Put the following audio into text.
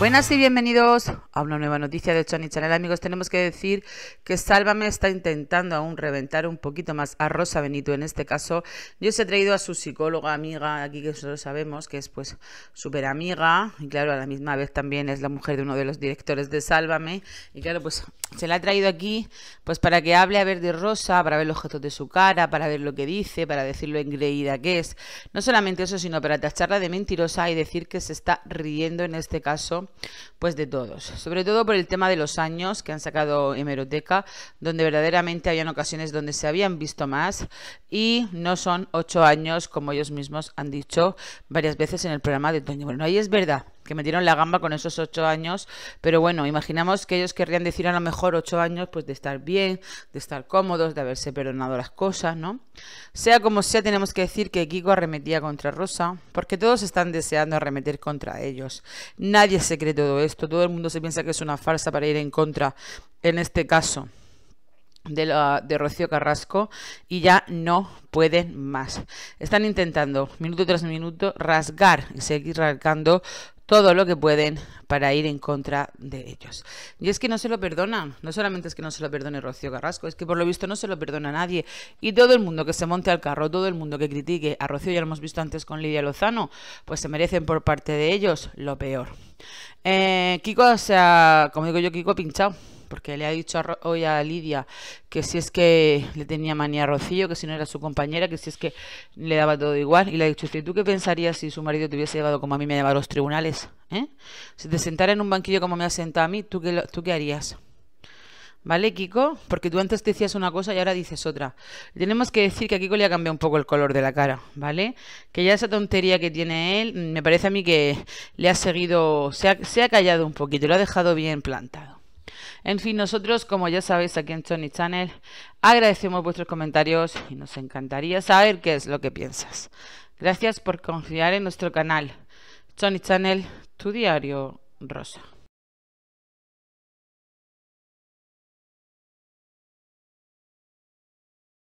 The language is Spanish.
Buenas y bienvenidos a una nueva noticia de Chani Chanel, Amigos, tenemos que decir que Sálvame está intentando aún reventar un poquito más a Rosa Benito en este caso. Yo se he traído a su psicóloga amiga, aquí que nosotros sabemos que es pues súper amiga y claro, a la misma vez también es la mujer de uno de los directores de Sálvame y claro, pues se la ha traído aquí pues para que hable a ver de Rosa, para ver los gestos de su cara, para ver lo que dice, para decir lo engreída que es. No solamente eso, sino para tacharla de mentirosa y decir que se está riendo en este caso pues de todos, sobre todo por el tema de los años que han sacado hemeroteca, donde verdaderamente habían ocasiones donde se habían visto más y no son ocho años como ellos mismos han dicho varias veces en el programa de Toño. Bueno, ahí es verdad, que metieron la gamba con esos ocho años, pero bueno, imaginamos que ellos querrían decir a lo mejor ocho años pues de estar bien, de estar cómodos, de haberse perdonado las cosas, ¿no? Sea como sea, tenemos que decir que Kiko arremetía contra Rosa, porque todos están deseando arremeter contra ellos. Nadie se cree todo esto, todo el mundo se piensa que es una farsa para ir en contra, en este caso. De, la, de, Rocío Carrasco y ya no pueden más. Están intentando, minuto tras minuto, rasgar y seguir rasgando todo lo que pueden para ir en contra de ellos. Y es que no se lo perdona no solamente es que no se lo perdone Rocío Carrasco, es que por lo visto no se lo perdona a nadie. Y todo el mundo que se monte al carro, todo el mundo que critique a Rocío, ya lo hemos visto antes con Lidia Lozano, pues se merecen por parte de ellos lo peor. Eh, Kiko, o sea, como digo yo, Kiko ha pinchado porque le ha dicho hoy a Lidia que si es que le tenía manía a Rocío, que si no era su compañera, que si es que le daba todo igual. Y le ha dicho ¿y ¿tú qué pensarías si su marido te hubiese llevado como a mí me ha llevado a los tribunales? ¿eh? Si te sentara en un banquillo como me has sentado a mí, ¿tú qué, ¿tú qué harías? ¿Vale, Kiko? Porque tú antes te decías una cosa y ahora dices otra. Tenemos que decir que a Kiko le ha cambiado un poco el color de la cara, ¿vale? Que ya esa tontería que tiene él, mm, me parece a mí que le ha seguido, se ha, se ha callado un poquito, lo ha dejado bien plantado. En fin, nosotros, como ya sabéis, aquí en Tony Channel, agradecemos vuestros comentarios y nos encantaría saber qué es lo que piensas. Gracias por confiar en nuestro canal. Johnny Channel, tu diario rosa.